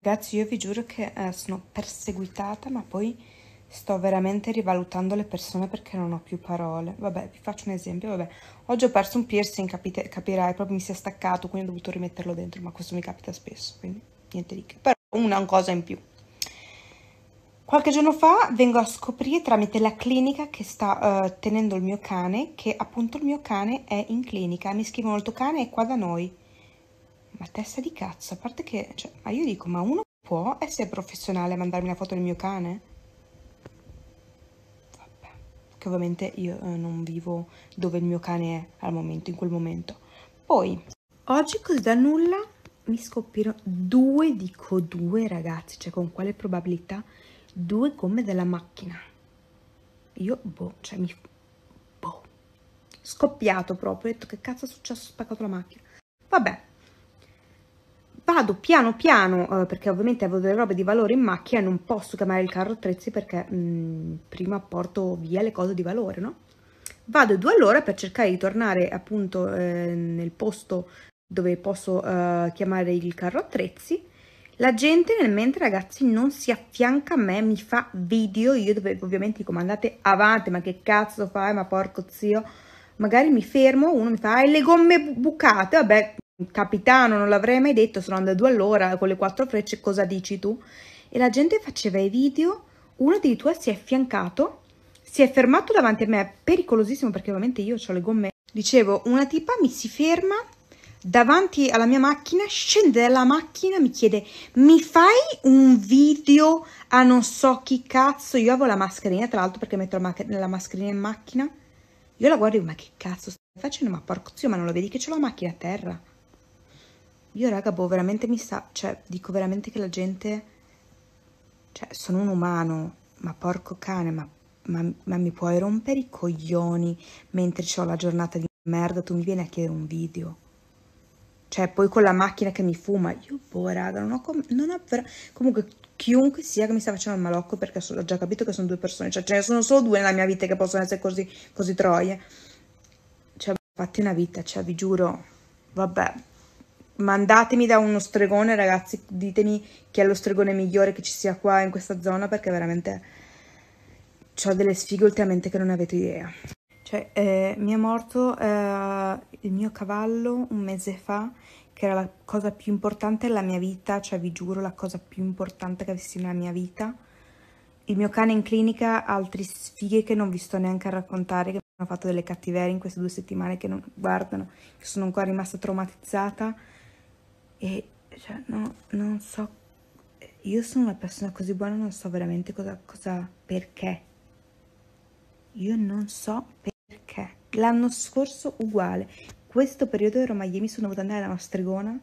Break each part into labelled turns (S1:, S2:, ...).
S1: Ragazzi, io vi giuro che eh, sono perseguitata, ma poi sto veramente rivalutando le persone perché non ho più parole. Vabbè, vi faccio un esempio, vabbè. Oggi ho perso un piercing, capite, capirai, proprio mi si è staccato, quindi ho dovuto rimetterlo dentro, ma questo mi capita spesso, quindi niente di che. Però una cosa in più. Qualche giorno fa vengo a scoprire tramite la clinica che sta uh, tenendo il mio cane, che appunto il mio cane è in clinica, mi scrivono il tuo cane è qua da noi ma testa di cazzo, a parte che, cioè, ma io dico, ma uno può essere professionale a mandarmi una foto del mio cane? Vabbè, che ovviamente io eh, non vivo dove il mio cane è al momento, in quel momento. Poi, oggi così da nulla mi scoppiro due, dico due ragazzi, cioè con quale probabilità, due gomme della macchina. Io, boh, cioè mi... boh. Scoppiato proprio, ho detto che cazzo è successo, ho spaccato la macchina. Vabbè, vado piano piano eh, perché ovviamente avevo delle robe di valore in macchina e non posso chiamare il carro attrezzi perché mh, mm, prima porto via le cose di valore, no? Vado due all'ora per cercare di tornare appunto eh, nel posto dove posso eh, chiamare il carro attrezzi. La gente nel mentre ragazzi non si affianca a me, mi fa video, io dove ovviamente dico ma andate avanti, ma che cazzo fai, ma porco zio, magari mi fermo, uno mi fa hai le gomme bucate, vabbè capitano, non l'avrei mai detto, sono andato all'ora con le quattro frecce, cosa dici tu? E la gente faceva i video, uno di addirittura si è affiancato, si è fermato davanti a me, pericolosissimo perché ovviamente io ho le gomme. Dicevo, una tipa mi si ferma davanti alla mia macchina, scende dalla macchina, mi chiede mi fai un video a non so chi cazzo, io avevo la mascherina tra l'altro perché metto la, ma la mascherina in macchina, io la guardo e dico ma che cazzo stai facendo, ma porco zio ma non lo vedi che c'ho la macchina a terra. Io raga, boh, veramente mi sta, cioè, dico veramente che la gente, cioè, sono un umano, ma porco cane, ma, ma, ma mi puoi rompere i coglioni mentre ho la giornata di merda, tu mi vieni a chiedere un video. Cioè, poi con la macchina che mi fuma, io boh, raga, non ho, non ho comunque chiunque sia che mi sta facendo il malocco perché ho già capito che sono due persone, cioè ce ne sono solo due nella mia vita che possono essere così, così troie. Cioè, fatti una vita, cioè vi giuro, vabbè mandatemi da uno stregone, ragazzi, ditemi chi è lo stregone migliore che ci sia qua in questa zona, perché veramente ho delle sfighe ultimamente che non avete idea. Cioè, eh, mi è morto eh, il mio cavallo un mese fa, che era la cosa più importante della mia vita, cioè vi giuro la cosa più importante che avessi nella mia vita. Il mio cane in clinica ha altre sfighe che non vi sto neanche a raccontare, che mi hanno fatto delle cattiverie in queste due settimane che non guardano, che sono ancora rimasta traumatizzata e cioè, no, non so, io sono una persona così buona, non so veramente cosa, cosa perché. Io non so perché. L'anno scorso uguale. Questo periodo ero a Miami, sono dovuta andare alla Mastrigona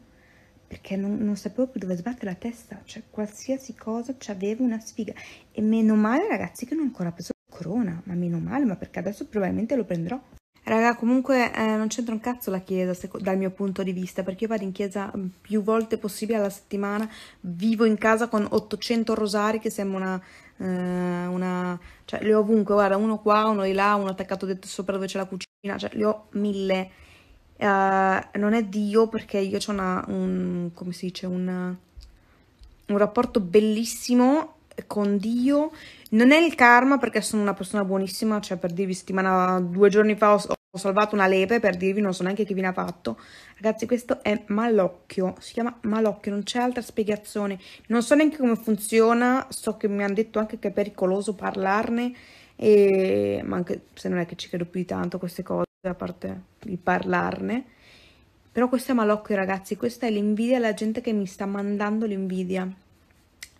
S1: perché non, non, sapevo più dove sbattere la testa. Cioè, qualsiasi cosa c'avevo una sfiga. E meno male, ragazzi, che non ho ancora preso corona. Ma meno male, ma perché adesso probabilmente lo prenderò. Raga, comunque eh, non c'entra un cazzo la chiesa dal mio punto di vista, perché io vado in chiesa mm, più volte possibile alla settimana, vivo in casa con 800 rosari che sembra una... Eh, una cioè, le ho ovunque, guarda, uno qua, uno di là, uno attaccato sopra dove c'è la cucina, cioè, le ho mille. Uh, non è Dio perché io ho una, un, come si dice, una, un rapporto bellissimo con Dio. Non è il karma perché sono una persona buonissima, cioè per dirvi settimana, due giorni fa ho, salvato una lepre per dirvi, non so neanche chi viene fatto. Ragazzi, questo è malocchio, si chiama malocchio, non c'è altra spiegazione. Non so neanche come funziona, so che mi hanno detto anche che è pericoloso parlarne, e... ma anche se non è che ci credo più di tanto queste cose, a parte il parlarne. Però questo è malocchio, ragazzi, questa è l'invidia, la gente che mi sta mandando l'invidia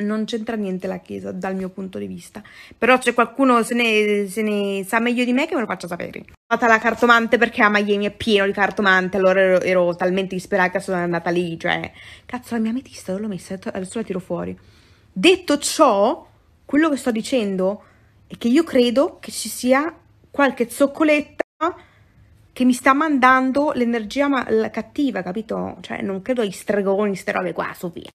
S1: non c'entra niente la chiesa dal mio punto di vista. Però se qualcuno se ne, se ne, sa meglio di me che me lo faccia sapere. Sono andata la cartomante perché a Miami è pieno di cartomante, allora ero, ero talmente disperata che sono andata lì, cioè cazzo la mia ametista l'ho messa? Adesso la tiro fuori. Detto ciò, quello che sto dicendo è che io credo che ci sia qualche zoccoletta che mi sta mandando l'energia cattiva, capito? Cioè non credo ai stregoni, ste robe qua, Sofia.